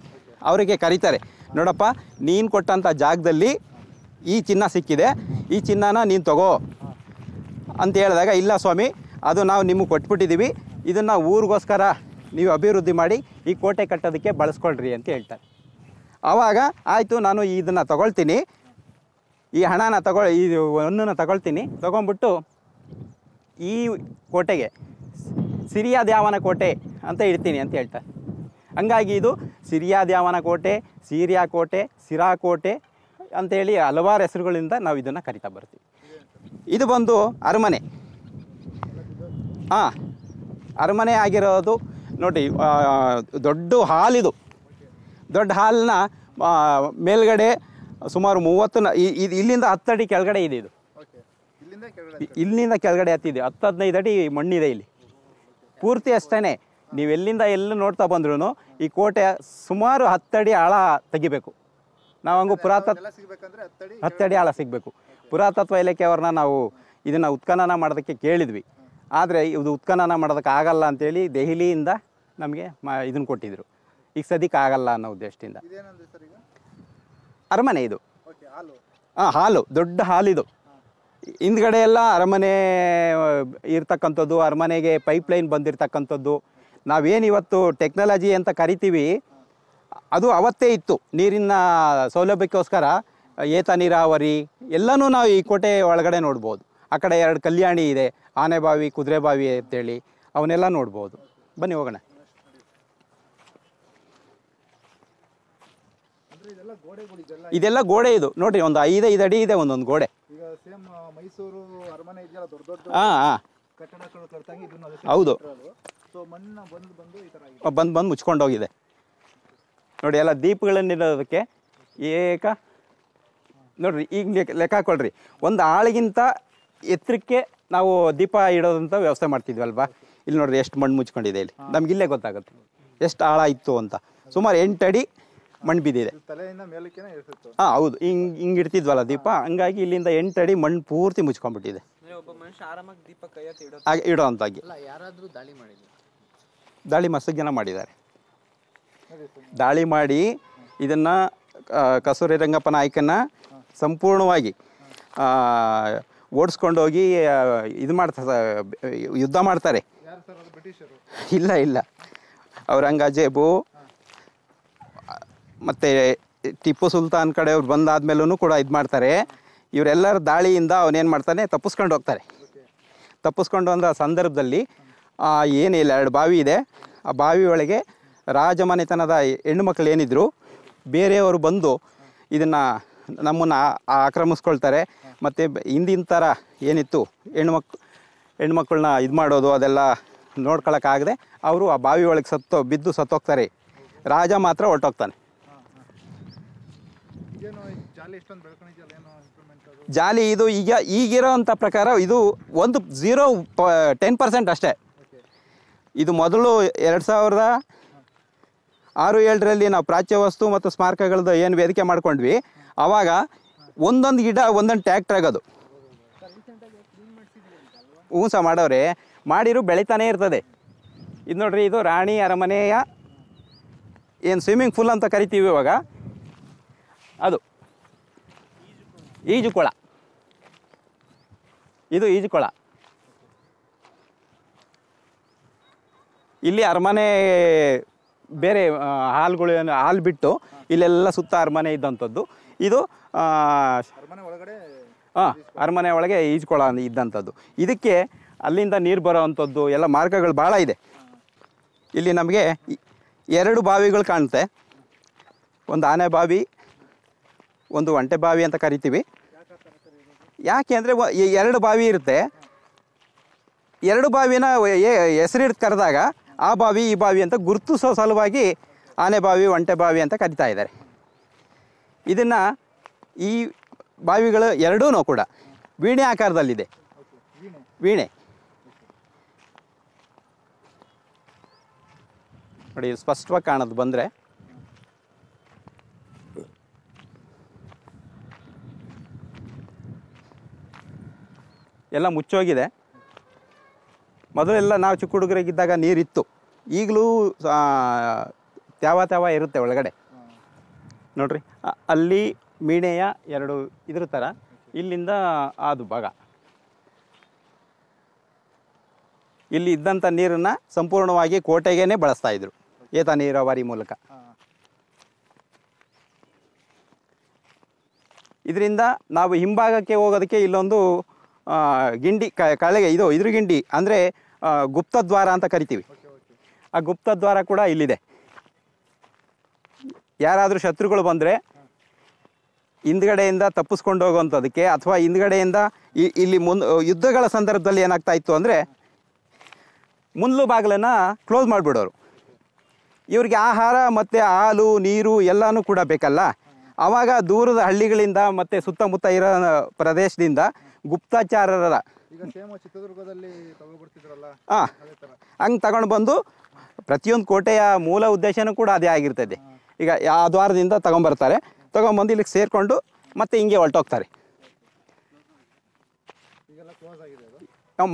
ಅವರಿಗೆ ಕರೀತಾರೆ ನೋಡಪ್ಪ ನೀನು ಕೊಟ್ಟಂಥ ಜಾಗದಲ್ಲಿ ಈ ಚಿನ್ನ ಸಿಕ್ಕಿದೆ ಈ ಚಿನ್ನನ ನೀನು ತಗೋ ಅಂತ ಹೇಳಿದಾಗ ಇಲ್ಲ ಸ್ವಾಮಿ ಅದು ನಾವು ನಿಮಗೆ ಕೊಟ್ಬಿಟ್ಟಿದ್ದೀವಿ ಇದನ್ನು ಊರಿಗೋಸ್ಕರ ನೀವು ಅಭಿವೃದ್ಧಿ ಮಾಡಿ ಈ ಕೋಟೆ ಕಟ್ಟೋದಕ್ಕೆ ಬಳಸ್ಕೊಳ್ರಿ ಅಂತ ಹೇಳ್ತಾರೆ ಆವಾಗ ಆಯಿತು ನಾನು ಇದನ್ನು ತಗೊಳ್ತೀನಿ ಈ ಹಣನ ತಗೊಳ್ ಈ ಹಣ್ಣನ್ನು ತಗೊಳ್ತೀನಿ ತೊಗೊಂಬಿಟ್ಟು ಈ ಕೋಟೆಗೆ ಸಿರಿಯಾ ದ್ಯಾವನ ಕೋಟೆ ಅಂತ ಇಡ್ತೀನಿ ಅಂತ ಹೇಳ್ತಾರೆ ಹಂಗಾಗಿ ಇದು ಸಿರಿಯಾ ದ್ಯಾವನ ಕೋಟೆ ಸೀರಿಯಾ ಕೋಟೆ ಸಿರಾ ಕೋಟೆ ಅಂತೇಳಿ ಹಲವಾರು ಹೆಸರುಗಳಿಂದ ನಾವು ಇದನ್ನು ಕರಿತಾ ಬರ್ತೀವಿ ಇದು ಬಂದು ಅರಮನೆ ಹಾಂ ಅರಮನೆ ಆಗಿರೋದು ನೋಡಿ ದೊಡ್ಡ ಹಾಲಿದು ದೊಡ್ಡ ಹಾಲನ್ನ ಮೇಲ್ಗಡೆ ಸುಮಾರು ಮೂವತ್ತು ಇಲ್ಲಿಂದ ಹತ್ತಡಿ ಕೆಳಗಡೆ ಇದೆ ಇದು ಇಲ್ಲಿಂದ ಕೆಳಗಡೆ ಹತ್ತಿದೆ ಹತ್ತು ಹದಿನೈದು ಅಡಿ ಮಣ್ಣಿದೆ ಇಲ್ಲಿ ಪೂರ್ತಿ ಅಷ್ಟೇ ನೀವು ಎಲ್ಲಿಂದ ಎಲ್ಲ ನೋಡ್ತಾ ಬಂದ್ರೂ ಈ ಕೋಟೆ ಸುಮಾರು ಹತ್ತಡಿ ಆಳ ತೆಗಿಬೇಕು ನಾವು ಹಂಗೂ ಪುರಾತತ್ವ ಹತ್ತಡಿ ಆಳ ಸಿಗಬೇಕು ಪುರಾತತ್ವ ಇಲಾಖೆಯವ್ರನ್ನ ನಾವು ಇದನ್ನು ಉತ್ಖನನ ಮಾಡೋದಕ್ಕೆ ಕೇಳಿದ್ವಿ ಆದರೆ ಇದು ಉತ್ಖನನ ಮಾಡೋದಕ್ಕೆ ಆಗಲ್ಲ ಅಂತೇಳಿ ದೆಹಲಿಯಿಂದ ನಮಗೆ ಮಾ ಇದನ್ನು ಕೊಟ್ಟಿದ್ದರು ಈಗ ಸದ್ಯಕ್ಕೆ ಆಗಲ್ಲ ಅನ್ನೋ ಉದ್ದೇಶದಿಂದ ಅರಮನೆ ಇದು ಹಾಂ ಹಾಲು ದೊಡ್ಡ ಹಾಲಿದು ಹಿಂದ್ಗಡೆ ಎಲ್ಲ ಅರಮನೆ ಇರ್ತಕ್ಕಂಥದ್ದು ಅರಮನೆಗೆ ಪೈಪ್ಲೈನ್ ಬಂದಿರತಕ್ಕಂಥದ್ದು ನಾವೇನು ಇವತ್ತು ಟೆಕ್ನಾಲಜಿ ಅಂತ ಕರಿತೀವಿ ಅದು ಅವತ್ತೇ ಇತ್ತು ನೀರಿನ ಸೌಲಭ್ಯಕ್ಕೋಸ್ಕರ ಏತ ನೀರಾವರಿ ಎಲ್ಲನೂ ನಾವು ಈ ಕೋಟೆ ಒಳಗಡೆ ನೋಡ್ಬೋದು ಆ ಕಡೆ ಎರಡು ಕಲ್ಯಾಣಿ ಇದೆ ಆನೆಬಾವಿ ಕುದುರೆಬಾವಿ ಅಂತೇಳಿ ಅವನ್ನೆಲ್ಲ ನೋಡ್ಬೋದು ಬನ್ನಿ ಹೋಗೋಣ ಇದೆಲ್ಲ ಗೋಡೆ ಇದು ನೋಡಿರಿ ಒಂದು ಐದೈದು ಅಡಿ ಇದೆ ಒಂದೊಂದು ಗೋಡೆ ಸೇಮ್ ಮೈಸೂರು ಅರಮನೆ ಇದೆಯಲ್ಲ ದೊಡ್ಡ ದೊಡ್ಡ ಹೌದು ಬಂದು ಬಂದು ಈ ಬಂದು ಮುಚ್ಕೊಂಡೋಗಿದೆ ನೋಡಿ ಎಲ್ಲ ಇರೋದಕ್ಕೆ ಏಕ ನೋಡ್ರಿ ಈಗ ಲೆಕ್ಕ ಹಾಕೊಳ್ರಿ ಒಂದು ಆಳಿಗಿಂತ ಎತ್ತರಕ್ಕೆ ನಾವು ದೀಪ ಇಡೋದಂತ ವ್ಯವಸ್ಥೆ ಮಾಡ್ತಿದ್ವಲ್ವಾ ಇಲ್ಲಿ ನೋಡ್ರಿ ಎಷ್ಟು ಮಣ್ಣು ಮುಚ್ಕೊಂಡಿದೆ ಇಲ್ಲಿ ನಮ್ಗೆ ಇಲ್ಲೇ ಗೊತ್ತಾಗುತ್ತೆ ಎಷ್ಟು ಆಳ ಇತ್ತು ಅಂತ ಸುಮಾರು ಎಂಟು ಅಡಿ ಮಣ್ಣು ಬಿದ್ದಿದೆ ಹಾ ಹೌದು ಹಿಂಗ್ ಹಿಂಗೆ ಇಡ್ತಿದ್ವಲ್ಲ ದೀಪ ಹಂಗಾಗಿ ಇಲ್ಲಿಂದ ಎಂಟು ಅಡಿ ಮಣ್ಣು ಪೂರ್ತಿ ಮುಚ್ಕೊಂಡ್ಬಿಟ್ಟಿದೆ ಹಾಗೆ ಇಡೋ ಅಂತಾಗಿ ದಾಳಿ ಮಸ್ತ್ ಜನ ಮಾಡಿದ್ದಾರೆ ದಾಳಿ ಮಾಡಿ ಇದನ್ನ ಕಸೂರಿ ರಂಗಪ್ಪ ನಾಯಕನ ಸಂಪೂರ್ಣವಾಗಿ ಓಡಿಸ್ಕೊಂಡೋಗಿ ಇದು ಮಾಡ್ತಾರೆ ಯುದ್ಧ ಮಾಡ್ತಾರೆ ಇಲ್ಲ ಇಲ್ಲ ಅವ್ರಂಗ ಮತ್ತು ಟಿಪ್ಪು ಸುಲ್ತಾನ್ ಕಡೆ ಬಂದಾದ ಬಂದಾದ್ಮೇಲೂ ಕೂಡ ಇದು ಮಾಡ್ತಾರೆ ಇವರೆಲ್ಲರ ದಾಳಿಯಿಂದ ಅವನೇನು ಮಾಡ್ತಾನೆ ತಪ್ಪಿಸ್ಕೊಂಡು ಹೋಗ್ತಾರೆ ತಪ್ಪಿಸ್ಕೊಂಡು ಅಂದ ಸಂದರ್ಭದಲ್ಲಿ ಏನು ಇಲ್ಲ ಎರಡು ಬಾವಿ ಇದೆ ಆ ಬಾವಿ ಒಳಗೆ ರಾಜಮನೆತನದ ಹೆಣ್ಣು ಮಕ್ಕಳು ಏನಿದ್ರು ಬೇರೆಯವರು ಬಂದು ಇದನ್ನು ನಮ್ಮನ್ನು ಆಕ್ರಮಿಸ್ಕೊಳ್ತಾರೆ ಮತ್ತು ಹಿಂದಿನ ಥರ ಏನಿತ್ತು ಹೆಣ್ಮಕ್ ಹೆಣ್ಮಕ್ಳನ್ನ ಇದು ಮಾಡೋದು ಅದೆಲ್ಲ ನೋಡ್ಕೊಳಕ್ಕಾಗದೆ ಅವರು ಆ ಬಾವಿ ಒಳಗೆ ಸತ್ತು ಬಿದ್ದು ಸತ್ತೋಗ್ತಾರೆ ರಾಜ ಮಾತ್ರ ಹೊರಟೋಗ್ತಾನೆ ಜಾಲಿ ಇದು ಈಗ ಈಗಿರೋ ಅಂಥ ಪ್ರಕಾರ ಇದು ಒಂದು ಝೀರೋ ಟೆನ್ ಪರ್ಸೆಂಟ್ ಅಷ್ಟೇ ಇದು ಮೊದಲು ಎರಡು ಸಾವಿರದ ಆರು ಏಳರಲ್ಲಿ ನಾವು ಪ್ರಾಚ್ಯ ವಸ್ತು ಮತ್ತು ಸ್ಮಾರಕಗಳದ್ದು ಏನು ವೇದಿಕೆ ಮಾಡ್ಕೊಂಡ್ವಿ ಆವಾಗ ಒಂದೊಂದು ಗಿಡ ಒಂದೊಂದು ಟ್ಯಾಕ್ಟ್ರ್ ಆಗೋದು ಹ್ಞೂ ಸಹ ಮಾಡೋರೆ ಮಾಡಿರು ಬೆಳೀತಾನೇ ಇರ್ತದೆ ಇದು ನೋಡ್ರಿ ಇದು ರಾಣಿ ಅರಮನೆಯ ಏನು ಸ್ವಿಮ್ಮಿಂಗ್ ಪೂಲ್ ಅಂತ ಕರಿತೀವಿ ಇವಾಗ ಅದು ಈಜುಕೊಳ ಇದು ಈಜುಕೊಳ ಇಲ್ಲಿ ಅರಮನೆ ಬೇರೆ ಹಾಲುಗಳು ಏನು ಹಾಲು ಬಿಟ್ಟು ಇಲ್ಲೆಲ್ಲ ಸುತ್ತ ಅರಮನೆ ಇದ್ದಂಥದ್ದು ಇದು ಹಾಂ ಅರಮನೆ ಒಳಗೆ ಈಜುಕೊಳ ಇದ್ದಂಥದ್ದು ಇದಕ್ಕೆ ಅಲ್ಲಿಂದ ನೀರು ಬರೋ ಅಂಥದ್ದು ಎಲ್ಲ ಮಾರ್ಗಗಳು ಭಾಳ ಇದೆ ಇಲ್ಲಿ ನಮಗೆ ಎರಡು ಬಾವಿಗಳು ಕಾಣುತ್ತೆ ಒಂದು ಆನೆ ಬಾವಿ ಒಂದು ಒಂಟೆ ಬಾವಿ ಅಂತ ಕರಿತೀವಿ ಯಾಕೆ ಅಂದರೆ ಎರಡು ಬಾವಿ ಇರುತ್ತೆ ಎರಡು ಬಾವಿನ ಹೆಸರಿಡ್ ಕರೆದಾಗ ಆ ಬಾವಿ ಈ ಬಾವಿ ಅಂತ ಗುರುತಿಸೋ ಸಲುವಾಗಿ ಆನೆ ಬಾವಿ ಒಂಟೆ ಬಾವಿ ಅಂತ ಕರಿತಾ ಇದ್ದಾರೆ ಇದನ್ನು ಈ ಬಾವಿಗಳು ಎರಡೂ ಕೂಡ ವೀಣೆ ಆಕಾರದಲ್ಲಿದೆ ವೀಣೆ ನೋಡಿ ಸ್ಪಷ್ಟವಾಗಿ ಕಾಣೋದು ಬಂದರೆ ಎಲ್ಲ ಮುಚ್ಚೋಗಿದೆ ಮೊದಲೆಲ್ಲ ನಾವು ಚಿಕ್ಕ ಹುಡುಗರಿಗಿದ್ದಾಗ ನೀರಿತ್ತು ಈಗಲೂ ತ್ಯಾವ ತ್ಯಾವ ಇರುತ್ತೆ ಒಳಗಡೆ ನೋಡ್ರಿ ಅಲ್ಲಿ ಮೀಣೆಯ ಎರಡು ಇದ್ರ ಥರ ಇಲ್ಲಿಂದ ಅದು ಭಾಗ ಇಲ್ಲಿ ಇದ್ದಂಥ ನೀರನ್ನು ಸಂಪೂರ್ಣವಾಗಿ ಕೋಟೆಗೇನೆ ಬಳಸ್ತಾ ಇದ್ರು ಏತ ನೀರಾವರಿ ಮೂಲಕ ಇದರಿಂದ ನಾವು ಹಿಂಭಾಗಕ್ಕೆ ಹೋಗೋದಕ್ಕೆ ಇಲ್ಲೊಂದು ಗಿಂಡಿ ಕಲೆಗೆ ಇದು ಇದ್ರ ಗಿಂಡಿ ಅಂದರೆ ಗುಪ್ತದ್ವಾರ ಅಂತ ಕರಿತೀವಿ ಆ ಗುಪ್ತದ್ವಾರ ಕೂಡ ಇಲ್ಲಿದೆ ಯಾರಾದರೂ ಶತ್ರುಗಳು ಬಂದರೆ ಹಿಂದ್ಗಡೆಯಿಂದ ತಪ್ಪಿಸ್ಕೊಂಡು ಹೋಗುವಂಥದ್ದಕ್ಕೆ ಅಥವಾ ಹಿಂದ್ಗಡೆಯಿಂದ ಇಲ್ಲಿ ಮುನ್ ಯುದ್ಧಗಳ ಸಂದರ್ಭದಲ್ಲಿ ಏನಾಗ್ತಾ ಇತ್ತು ಅಂದರೆ ಮುಂದ್ಲು ಬಾಗಿಲನ್ನು ಕ್ಲೋಸ್ ಮಾಡಿಬಿಡೋರು ಇವ್ರಿಗೆ ಆಹಾರ ಮತ್ತು ಹಾಲು ನೀರು ಎಲ್ಲನೂ ಕೂಡ ಬೇಕಲ್ಲ ಆವಾಗ ದೂರದ ಹಳ್ಳಿಗಳಿಂದ ಮತ್ತು ಸುತ್ತಮುತ್ತ ಇರೋ ಪ್ರದೇಶದಿಂದ ಗುಪ್ತಾಚಾರರ ಹಾಂ ಹಂಗೆ ತಗೊಂಡು ಬಂದು ಪ್ರತಿಯೊಂದು ಕೋಟೆಯ ಮೂಲ ಉದ್ದೇಶನೂ ಕೂಡ ಅದೇ ಆಗಿರ್ತದೆ ಈಗ ಆ ದ್ವಾರದಿಂದ ತಗೊಂಬರ್ತಾರೆ ತಗೊಂಬಂದು ಇಲ್ಲಿಗೆ ಸೇರಿಕೊಂಡು ಮತ್ತೆ ಹಿಂಗೆ ಹೊರಟೋಗ್ತಾರೆ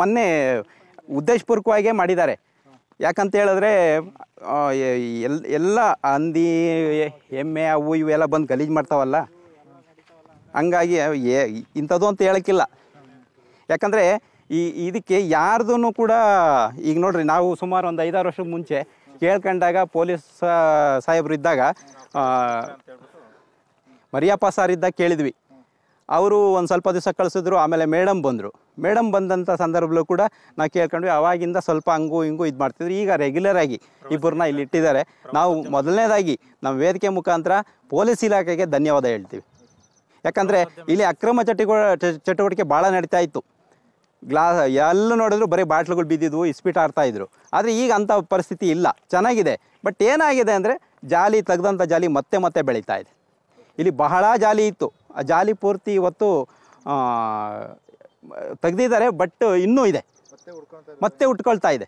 ಮೊನ್ನೆ ಉದ್ದೇಶಪೂರ್ವಕವಾಗೇ ಮಾಡಿದ್ದಾರೆ ಯಾಕಂತ ಹೇಳಿದ್ರೆ ಎಲ್ ಎಲ್ಲ ಹಂದಿ ಎಮ್ಮೆ ಅವು ಇವೆಲ್ಲ ಬಂದು ಗಲೀಜು ಮಾಡ್ತಾವಲ್ಲ ಹಂಗಾಗಿ ಏ ಇಂಥದ್ದು ಅಂತ ಹೇಳೋಕ್ಕಿಲ್ಲ ಯಾಕಂದರೆ ಈ ಇದಕ್ಕೆ ಯಾರ್ದೂ ಕೂಡ ಈಗ ನೋಡ್ರಿ ನಾವು ಸುಮಾರು ಒಂದು ಐದಾರು ವರ್ಷದ ಮುಂಚೆ ಕೇಳ್ಕೊಂಡಾಗ ಪೊಲೀಸ್ ಸಾಹೇಬರು ಇದ್ದಾಗ ಮರಿಯಪ್ಪ ಸರ್ ಇದ್ದಾಗ ಕೇಳಿದ್ವಿ ಅವರು ಒಂದು ಸ್ವಲ್ಪ ದಿವಸ ಕಳಿಸಿದ್ರು ಆಮೇಲೆ ಮೇಡಮ್ ಬಂದರು ಮೇಡಮ್ ಬಂದಂಥ ಸಂದರ್ಭದಲ್ಲೂ ಕೂಡ ನಾವು ಕೇಳ್ಕೊಂಡ್ವಿ ಅವಾಗಿಂದ ಸ್ವಲ್ಪ ಹಂಗೂ ಹಿಂಗೂ ಇದು ಮಾಡ್ತಿದ್ರು ಈಗ ರೆಗ್ಯುಲರ್ ಆಗಿ ಇಬ್ಬರನ್ನ ಇಲ್ಲಿ ಇಟ್ಟಿದ್ದಾರೆ ನಾವು ಮೊದಲನೇದಾಗಿ ನಮ್ಮ ವೇದಿಕೆ ಮುಖಾಂತರ ಪೊಲೀಸ್ ಇಲಾಖೆಗೆ ಧನ್ಯವಾದ ಹೇಳ್ತೀವಿ ಯಾಕಂದರೆ ಇಲ್ಲಿ ಅಕ್ರಮ ಚಟುವ ಚಟುವಟಿಕೆ ಭಾಳ ನಡೀತಾ ಇತ್ತು ಗ್ಲಾಸ್ ಎಲ್ಲ ನೋಡಿದ್ರು ಬರೀ ಬಾಟ್ಲುಗಳು ಬಿದ್ದಿದ್ವು ಇಸ್ಪೀಟ್ ಆಡ್ತಾಯಿದ್ರು ಆದರೆ ಈಗ ಅಂಥ ಪರಿಸ್ಥಿತಿ ಇಲ್ಲ ಚೆನ್ನಾಗಿದೆ ಬಟ್ ಏನಾಗಿದೆ ಅಂದರೆ ಜಾಲಿ ತೆಗೆದಂಥ ಜಾಲಿ ಮತ್ತೆ ಮತ್ತೆ ಬೆಳೀತಾ ಇದೆ ಇಲ್ಲಿ ಬಹಳ ಜಾಲಿ ಇತ್ತು ಆ ಜಾಲಿ ಪೂರ್ತಿ ಇವತ್ತು ತೆಗ್ದಿದ್ದಾರೆ ಬಟ್ ಇನ್ನೂ ಇದೆ ಮತ್ತೆ ಉಟ್ಕೊಳ್ತಾ ಇದೆ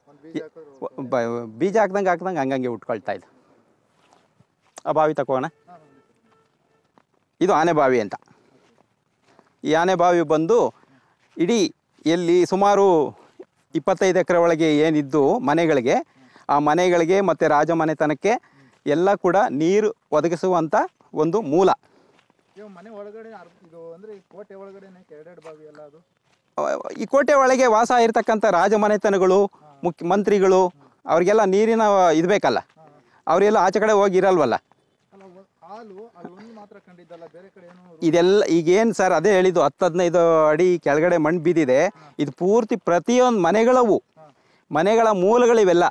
ಬೀಜ ಹಾಕ್ದಂಗೆ ಹಾಕ್ದಂಗೆ ಹಂಗಂಗೆ ಉಟ್ಕೊಳ್ತಾ ಇದೆ ಅಭಾವಿ ಬಾವಿ ತಗೋಣ ಇದು ಆನೆಬಾವಿ ಅಂತ ಈ ಆನೆಬಾವಿ ಬಂದು ಇಡೀ ಎಲ್ಲಿ ಸುಮಾರು ಇಪ್ಪತ್ತೈದು ಎಕರೆ ಒಳಗೆ ಏನಿದ್ದು ಮನೆಗಳಿಗೆ ಆ ಮನೆಗಳಿಗೆ ಮತ್ತು ರಾಜಮನೆತನಕ್ಕೆ ಎಲ್ಲ ಕೂಡ ನೀರು ಒದಗಿಸುವಂಥ ಒಂದು ಮೂಲ ಈ ಕೋಟೆ ಒಳಗೆ ವಾಸ ಇರತಕ್ಕಂಥ ರಾಜಮನೆತನಗಳು ಮುಖ್ಯ ಮಂತ್ರಿಗಳು ಅವರಿಗೆಲ್ಲ ನೀರಿನ ಇದು ಬೇಕಲ್ಲ ಅವರೆಲ್ಲ ಆಚೆ ಕಡೆ ಹೋಗಿರಲ್ವಲ್ಲ ಇದೆಲ್ಲ ಈಗೇನು ಸರ್ ಅದೇ ಹೇಳಿದ್ದು ಹತ್ತು ಹದಿನೈದು ಅಡಿ ಕೆಳಗಡೆ ಮಣ್ಣು ಬಿದ್ದಿದೆ ಇದು ಪೂರ್ತಿ ಪ್ರತಿಯೊಂದು ಮನೆಗಳವು ಮನೆಗಳ ಮೂಲಗಳಿವೆಲ್ಲ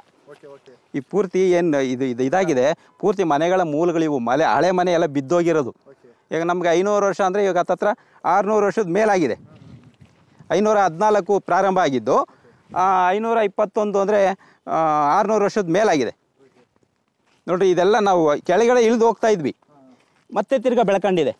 ಈ ಪೂರ್ತಿ ಏನು ಇದು ಇದು ಇದಾಗಿದೆ ಪೂರ್ತಿ ಮನೆಗಳ ಮೂಲಗಳಿವು ಮಲೆ ಹಳೆ ಮನೆ ಎಲ್ಲ ಬಿದ್ದೋಗಿರೋದು ಈಗ ನಮ್ಗೆ ಐನೂರು ವರ್ಷ ಅಂದರೆ ಇವಾಗ ಹತ್ತತ್ರ ಆರುನೂರು ವರ್ಷದ ಮೇಲಾಗಿದೆ ಐನೂರ ಹದಿನಾಲ್ಕು ಪ್ರಾರಂಭ ಆಗಿದ್ದು ಐನೂರ ಇಪ್ಪತ್ತೊಂದು ಅಂದರೆ ಆರುನೂರು ವರ್ಷದ ಮೇಲಾಗಿದೆ ನೋಡ್ರಿ ಇದೆಲ್ಲ ನಾವು ಕೆಳಗಡೆ ಇಳಿದು ಹೋಗ್ತಾ ಇದ್ವಿ ಮತ್ತೆ ತಿರ್ಗಾ ಬೆಳ್ಕೊಂಡಿದೆ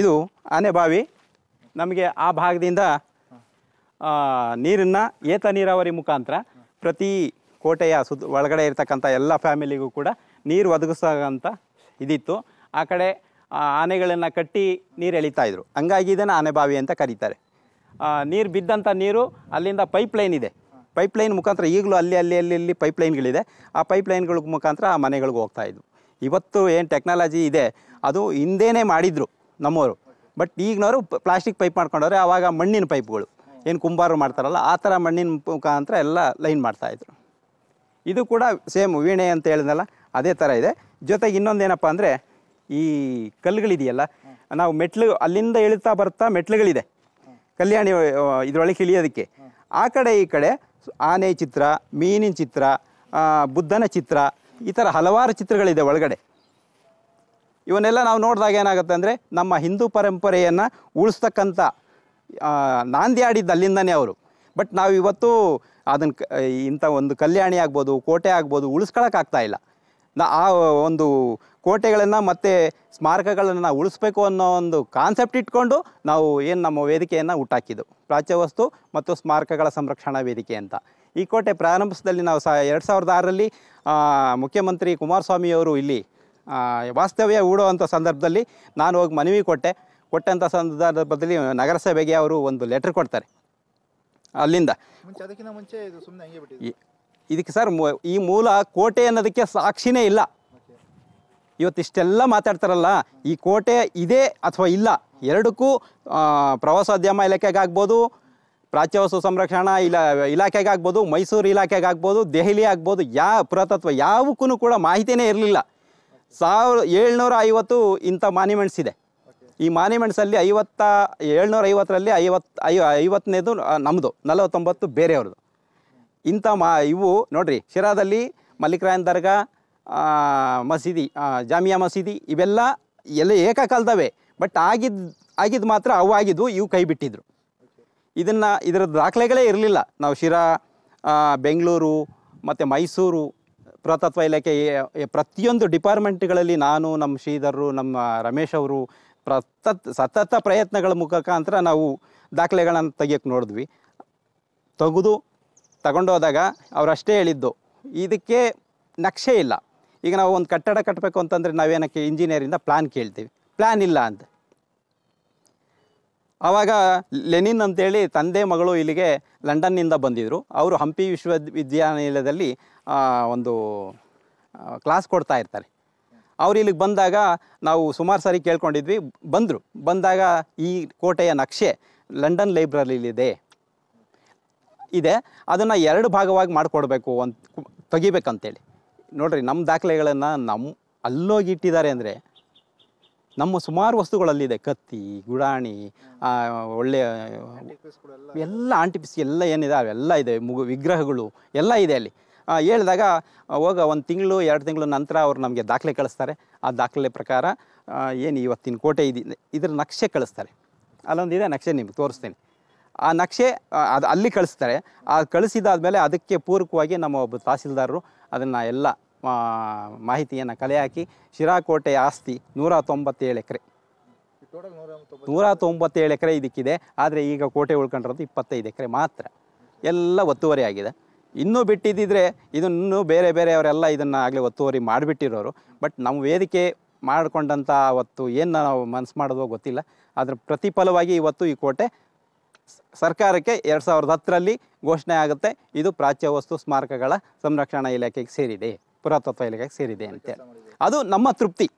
ಇದು ಆನೆ ಬಾವಿ ನಮಗೆ ಆ ಭಾಗದಿಂದ ನೀರನ್ನು ಏತ ನೀರಾವರಿ ಮುಖಾಂತರ ಪ್ರತಿ ಕೋಟೆಯ ಸುತ್ತ ಒಳಗಡೆ ಇರತಕ್ಕಂಥ ಎಲ್ಲ ಫ್ಯಾಮಿಲಿಗೂ ಕೂಡ ನೀರು ಅಂತ ಇದಿತ್ತು ಆ ಕಡೆ ಆನೆಗಳನ್ನು ಕಟ್ಟಿ ನೀರು ಎಳಿತಾಯಿದ್ರು ಹಂಗಾಗಿ ಇದನ್ನು ಆನೆಬಾವಿ ಅಂತ ಕರೀತಾರೆ ನೀರು ಬಿದ್ದಂಥ ನೀರು ಅಲ್ಲಿಂದ ಪೈಪ್ಲೈನ್ ಇದೆ ಪೈಪ್ಲೈನ್ ಮುಖಾಂತರ ಈಗಲೂ ಅಲ್ಲಿ ಅಲ್ಲಿ ಅಲ್ಲಿ ಅಲ್ಲಿ ಪೈಪ್ಲೈನ್ಗಳಿದೆ ಆ ಪೈಪ್ಲೈನ್ಗಳ ಮುಖಾಂತರ ಆ ಮನೆಗಳಿಗೆ ಹೋಗ್ತಾಯಿದ್ವು ಇವತ್ತು ಏನು ಟೆಕ್ನಾಲಜಿ ಇದೆ ಅದು ಹಿಂದೇನೆ ಮಾಡಿದರು ನಮ್ಮವರು ಬಟ್ ಈಗಿನವರು ಪ್ಲಾಸ್ಟಿಕ್ ಪೈಪ್ ಮಾಡ್ಕೊಂಡವ್ರೆ ಆವಾಗ ಮಣ್ಣಿನ ಪೈಪ್ಗಳು ಏನು ಕುಂಬಾರು ಮಾಡ್ತಾರಲ್ಲ ಆ ಥರ ಮಣ್ಣಿನ ಮುಖಾಂತರ ಎಲ್ಲ ಲೈನ್ ಮಾಡ್ತಾಯಿದ್ರು ಇದು ಕೂಡ ಸೇಮ್ ವೀಣೆ ಅಂತ ಹೇಳಿದ್ನಲ್ಲ ಅದೇ ಥರ ಇದೆ ಜೊತೆಗೆ ಇನ್ನೊಂದೇನಪ್ಪ ಅಂದರೆ ಈ ಕಲ್ಲುಗಳಿದೆಯಲ್ಲ ನಾವು ಮೆಟ್ಲು ಅಲ್ಲಿಂದ ಇಳಿತಾ ಬರ್ತಾ ಮೆಟ್ಲುಗಳಿದೆ ಕಲ್ಯಾಣಿ ಇದರೊಳಗೆ ಇಳಿಯೋದಕ್ಕೆ ಆ ಕಡೆ ಈ ಕಡೆ ಆನೆ ಚಿತ್ರ ಮೀನಿನ ಚಿತ್ರ ಬುದ್ಧನ ಚಿತ್ರ ಈ ಥರ ಹಲವಾರು ಚಿತ್ರಗಳಿದೆ ಒಳಗಡೆ ಇವನ್ನೆಲ್ಲ ನಾವು ನೋಡಿದಾಗ ಏನಾಗುತ್ತೆ ಅಂದರೆ ನಮ್ಮ ಹಿಂದೂ ಪರಂಪರೆಯನ್ನು ಉಳಿಸ್ತಕ್ಕಂಥ ನಾಂದಿ ಆಡಿದ್ದು ಅಲ್ಲಿಂದನೇ ಅವರು ಬಟ್ ನಾವು ಇವತ್ತು ಅದನ್ನು ಇಂಥ ಒಂದು ಕಲ್ಯಾಣಿ ಆಗ್ಬೋದು ಕೋಟೆ ಆಗ್ಬೋದು ಉಳಿಸ್ಕೊಳಕ್ಕಾಗ್ತಾ ಇಲ್ಲ ನಾ ಆ ಒಂದು ಕೋಟೆಗಳನ್ನು ಮತ್ತು ಸ್ಮಾರಕಗಳನ್ನು ನಾವು ಉಳಿಸ್ಬೇಕು ಅನ್ನೋ ಒಂದು ಕಾನ್ಸೆಪ್ಟ್ ಇಟ್ಕೊಂಡು ನಾವು ಏನು ನಮ್ಮ ವೇದಿಕೆಯನ್ನು ಹುಟ್ಟಾಕಿದ್ದು ಪ್ರಾಚ್ಯ ವಸ್ತು ಮತ್ತು ಸ್ಮಾರಕಗಳ ಸಂರಕ್ಷಣಾ ವೇದಿಕೆ ಅಂತ ಈ ಕೋಟೆ ಪ್ರಾರಂಭಿಸಿದಲ್ಲಿ ನಾವು ಸಹ ಎರಡು ಸಾವಿರದ ಆರರಲ್ಲಿ ಮುಖ್ಯಮಂತ್ರಿ ಕುಮಾರಸ್ವಾಮಿಯವರು ಇಲ್ಲಿ ವಾಸ್ತವ್ಯ ಹೂಡುವಂಥ ಸಂದರ್ಭದಲ್ಲಿ ನಾನು ಹೋಗಿ ಮನವಿ ಕೊಟ್ಟೆ ಕೊಟ್ಟಂಥ ಸಂದರ್ಭದಲ್ಲಿ ನಗರಸಭೆಗೆ ಅವರು ಒಂದು ಲೆಟ್ರ್ ಕೊಡ್ತಾರೆ ಅಲ್ಲಿಂದ ಇದಕ್ಕೆ ಸರ್ ಈ ಮೂಲ ಕೋಟೆ ಅನ್ನೋದಕ್ಕೆ ಸಾಕ್ಷಿನೇ ಇಲ್ಲ ಇವತ್ತಿಷ್ಟೆಲ್ಲ ಮಾತಾಡ್ತಾರಲ್ಲ ಈ ಕೋಟೆ ಇದೆ ಅಥವಾ ಇಲ್ಲ ಎರಡಕ್ಕೂ ಪ್ರವಾಸೋದ್ಯಮ ಇಲಾಖೆಗಾಗ್ಬೋದು ಪ್ರಾಚ್ಯವಸ್ತು ಸಂರಕ್ಷಣಾ ಇಲಾ ಇಲಾಖೆಗಾಗ್ಬೋದು ಮೈಸೂರು ಇಲಾಖೆಗಾಗ್ಬೋದು ದೆಹಲಿ ಆಗ್ಬೋದು ಯಾ ಪುರಾತತ್ವ ಯಾವಕ್ಕೂ ಕೂಡ ಮಾಹಿತಿಯೇ ಇರಲಿಲ್ಲ ಸಾವಿರ ಏಳ್ನೂರ ಐವತ್ತು ಇಂಥ ಮಾನ್ಯುಮೆಂಟ್ಸ್ ಇದೆ ಈ ಮಾನ್ಯುಮೆಂಟ್ಸಲ್ಲಿ ಐವತ್ತ ಏಳ್ನೂರ ಐವತ್ತರಲ್ಲಿ ಐವತ್ತು ಐ ಐವತ್ತನೇದು ನಮ್ಮದು ನಲವತ್ತೊಂಬತ್ತು ಬೇರೆಯವ್ರದ್ದು ಇಂಥ ಮಾ ಇವು ನೋಡ್ರಿ ಶಿರಾದಲ್ಲಿ ಮಲ್ಲಿಕರಾಯನ್ ದರ್ಗಾ ಮಸೀದಿ ಜಾಮಿಯಾ ಮಸೀದಿ ಇವೆಲ್ಲ ಎಲ್ಲ ಏಕಕಾಲದವೇ ಬಟ್ ಆಗಿದ್ದು ಆಗಿದ್ದು ಮಾತ್ರ ಅವು ಆಗಿದ್ವು ಇವು ಕೈ ಬಿಟ್ಟಿದ್ರು ಇದನ್ನು ಇದರ ದಾಖಲೆಗಳೇ ಇರಲಿಲ್ಲ ನಾವು ಶಿರಾ ಬೆಂಗಳೂರು ಮತ್ತು ಮೈಸೂರು ಪುರಾತತ್ವ ಇಲಾಖೆ ಪ್ರತಿಯೊಂದು ಡಿಪಾರ್ಟ್ಮೆಂಟ್ಗಳಲ್ಲಿ ನಾನು ನಮ್ಮ ಶ್ರೀಧರರು ನಮ್ಮ ರಮೇಶ್ ಅವರು ಪ್ರತತ್ ಸತತ ಪ್ರಯತ್ನಗಳ ಮುಖಾಂತರ ನಾವು ದಾಖಲೆಗಳನ್ನು ತೆಗಿಯೋಕ್ಕೆ ನೋಡಿದ್ವಿ ತೆಗೆದು ತಗೊಂಡೋದಾಗ ಅವರಷ್ಟೇ ಹೇಳಿದ್ದು ಇದಕ್ಕೆ ನಕ್ಷೆ ಇಲ್ಲ ಈಗ ನಾವು ಒಂದು ಕಟ್ಟಡ ಕಟ್ಟಬೇಕು ಅಂತಂದರೆ ನಾವೇನಕ್ಕೆ ಇಂಜಿನಿಯರಿಂದ ಪ್ಲ್ಯಾನ್ ಕೇಳ್ತೀವಿ ಪ್ಲ್ಯಾನ್ ಇಲ್ಲ ಅಂತ ಆವಾಗ ಲೆನಿನ್ ಅಂತೇಳಿ ತಂದೆ ಮಗಳು ಇಲ್ಲಿಗೆ ಲಂಡನ್ನಿಂದ ಬಂದಿದ್ದರು ಅವರು ಹಂಪಿ ವಿಶ್ವವಿದ್ಯಾನಿಲಯದಲ್ಲಿ ಒಂದು ಕ್ಲಾಸ್ ಕೊಡ್ತಾ ಇರ್ತಾರೆ ಅವರು ಇಲ್ಲಿಗೆ ಬಂದಾಗ ನಾವು ಸುಮಾರು ಸಾರಿ ಕೇಳ್ಕೊಂಡಿದ್ವಿ ಬಂದರು ಬಂದಾಗ ಈ ಕೋಟೆಯ ನಕ್ಷೆ ಲಂಡನ್ ಲೈಬ್ರರಿಲಿದೆ ಇದೆ ಅದನ್ನು ಎರಡು ಭಾಗವಾಗಿ ಮಾಡಿಕೊಡ್ಬೇಕು ಅಂತ ತೆಗಿಬೇಕಂತೇಳಿ ನೋಡ್ರಿ ನಮ್ಮ ದಾಖಲೆಗಳನ್ನು ನಮ್ಮ ಅಲ್ಲೋಗಿ ಇಟ್ಟಿದ್ದಾರೆ ಅಂದರೆ ನಮ್ಮ ಸುಮಾರು ವಸ್ತುಗಳಲ್ಲಿದೆ ಕತ್ತಿ ಗುಡಾಣಿ ಒಳ್ಳೆಯ ಎಲ್ಲ ಆಂಟಿಪಿಸ್ ಎಲ್ಲ ಏನಿದೆ ಅವೆಲ್ಲ ಇದೆ ಮುಗು ವಿಗ್ರಹಗಳು ಎಲ್ಲ ಇದೆ ಅಲ್ಲಿ ಹೇಳಿದಾಗ ಹೋಗ ಒಂದು ತಿಂಗಳು ಎರಡು ತಿಂಗಳು ನಂತರ ಅವ್ರು ನಮಗೆ ದಾಖಲೆ ಕಳಿಸ್ತಾರೆ ಆ ದಾಖಲೆ ಪ್ರಕಾರ ಏನು ಇವತ್ತಿನ ಕೋಟೆ ಇದೆ ಇದರ ನಕ್ಷೆ ಕಳಿಸ್ತಾರೆ ಅಲ್ಲೊಂದಿದೆ ನಕ್ಷೆ ನಿಮ್ಗೆ ತೋರಿಸ್ತೀನಿ ಆ ನಕ್ಷೆ ಅದು ಅಲ್ಲಿ ಕಳಿಸ್ತಾರೆ ಆ ಕಳಿಸಿದಾದಮೇಲೆ ಅದಕ್ಕೆ ಪೂರಕವಾಗಿ ನಮ್ಮ ಒಬ್ಬ ತಹಸೀಲ್ದಾರರು ಅದನ್ನು ಎಲ್ಲ ಮಾಹಿತಿಯನ್ನು ಕಲೆ ಹಾಕಿ ಶಿರಾಕೋಟೆ ಆಸ್ತಿ ನೂರ ತೊಂಬತ್ತೇಳು ಎಕರೆ ನೂರ ತೊಂಬತ್ತೇಳು ಎಕರೆ ಇದಕ್ಕಿದೆ ಆದರೆ ಈಗ ಕೋಟೆ ಉಳ್ಕೊಂಡಿರೋದು ಇಪ್ಪತ್ತೈದು ಎಕರೆ ಮಾತ್ರ ಎಲ್ಲ ಒತ್ತುವರಿ ಆಗಿದೆ ಇನ್ನೂ ಬಿಟ್ಟಿದ್ದಿದ್ರೆ ಇದನ್ನು ಬೇರೆ ಬೇರೆಯವರೆಲ್ಲ ಇದನ್ನು ಆಗಲೇ ಒತ್ತುವರಿ ಮಾಡಿಬಿಟ್ಟಿರೋರು ಬಟ್ ನಮ್ಮ ವೇದಿಕೆ ಮಾಡಿಕೊಂಡಂಥ ಅವತ್ತು ಏನು ನಾವು ಮನಸ್ಸು ಮಾಡೋದೋ ಗೊತ್ತಿಲ್ಲ ಅದರ ಪ್ರತಿಫಲವಾಗಿ ಇವತ್ತು ಈ ಕೋಟೆ ಸರ್ಕಾರಕ್ಕೆ ಎರಡು ಸಾವಿರದ ಹತ್ತರಲ್ಲಿ ಘೋಷಣೆ ಆಗುತ್ತೆ ಇದು ಪ್ರಾಚ್ಯ ವಸ್ತು ಸ್ಮಾರಕಗಳ ಸಂರಕ್ಷಣಾ ಇಲಾಖೆಗೆ ಸೇರಿದೆ ಪುರಾತತ್ವ ಇಲಾಖೆಗೆ ಸೇರಿದೆ ಅಂತೇಳಿ ಅದು ನಮ್ಮ ತೃಪ್ತಿ